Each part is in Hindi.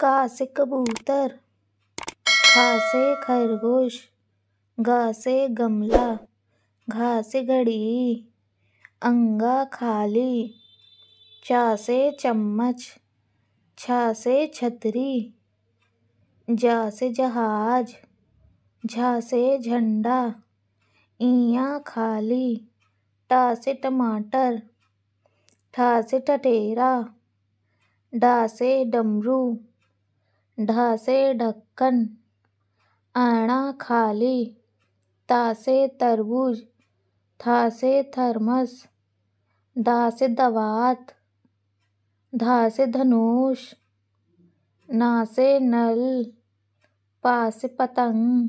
का से कबूतर खा से खरगोश गा से गमला घा से घड़ी अंगा खाली चा से चम्मच छा से छतरी जा से जहाज झा से झंडा इया खाली टा से टमाटर ठा से टटेरा डा से डमरू ढासे ढक्कन आना खाली तासे तरबूज थासे थर्मस दासे दवात धासे धनुष नासे नल पासे पतंग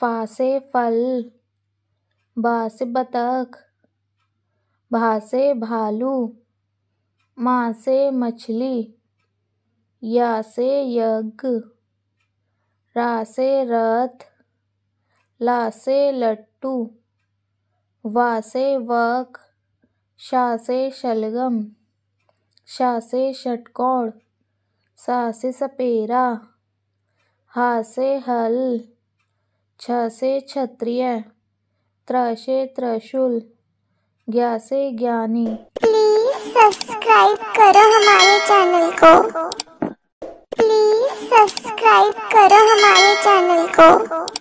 फासे फल बासे बतख भासे भालू मासे मछली या से यज्ञ रा से रथ ला से लट्टू वा से वक शा से शलगम शा से षटकोण सा से सपेरा हा से हल छ से क्षत्रिय त्र से त्रशूल ज्ञा से ज्ञानी प्लीज सब्सक्राइब करो हमारे चैनल को करो हमारे चैनल को